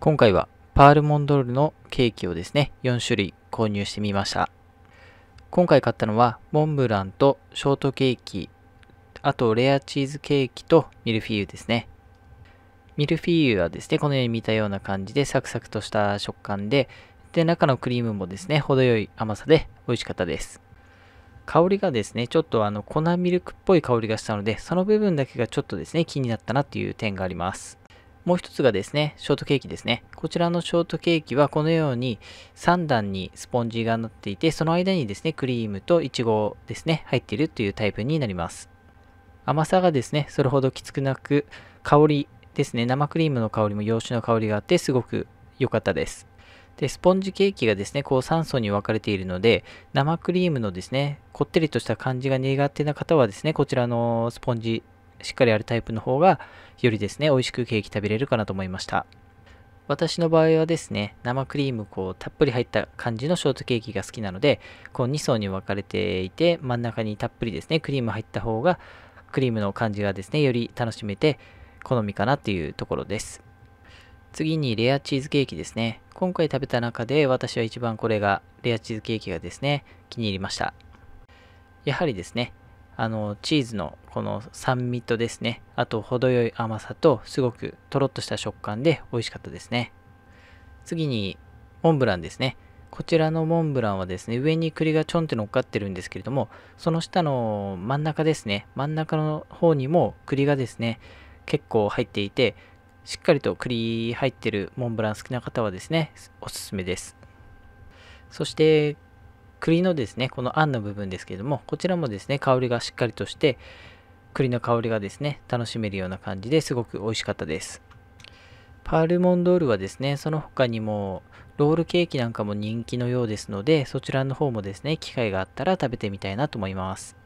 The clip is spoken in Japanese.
今回はパールモンドールのケーキをですね、4種類購入してみました。今回買ったのはモンブランとショートケーキ、あとレアチーズケーキとミルフィーユですね。ミルフィーユはですね、このように見たような感じでサクサクとした食感で、で、中のクリームもですね、程よい甘さで美味しかったです。香りがですね、ちょっとあの粉ミルクっぽい香りがしたので、その部分だけがちょっとですね、気になったなっていう点があります。もう一つがですね、ショートケーキですね。こちらのショートケーキはこのように3段にスポンジがなっていて、その間にですね、クリームとイチゴですね、入っているというタイプになります。甘さがですね、それほどきつくなく、香りですね、生クリームの香りも洋酒の香りがあって、すごく良かったです。で、スポンジケーキがですね、こう3層に分かれているので、生クリームのですね、こってりとした感じが苦手な方はですね、こちらのスポンジしっかりあるタイプの方が、よりですね、美味しくケーキ食べれるかなと思いました。私の場合はですね、生クリームこうたっぷり入った感じのショートケーキが好きなので、こう2層に分かれていて、真ん中にたっぷりですね、クリーム入った方が、クリームの感じがですね、より楽しめて、好みかなっていうところです。次にレアチーズケーキですね。今回食べた中で私は一番これが、レアチーズケーキがですね、気に入りました。やはりですね、あのチーズのこの酸味とですねあと程よい甘さとすごくとろっとした食感で美味しかったですね次にモンブランですねこちらのモンブランはですね上に栗がちょんって乗っかってるんですけれどもその下の真ん中ですね真ん中の方にも栗がですね結構入っていてしっかりと栗入ってるモンブラン好きな方はですねおすすめですそして栗のですね、このあんの部分ですけども、こちらもですね、香りがしっかりとして、栗の香りがですね、楽しめるような感じですごく美味しかったです。パールモンドールはですね、その他にもロールケーキなんかも人気のようですので、そちらの方もですね、機会があったら食べてみたいなと思います。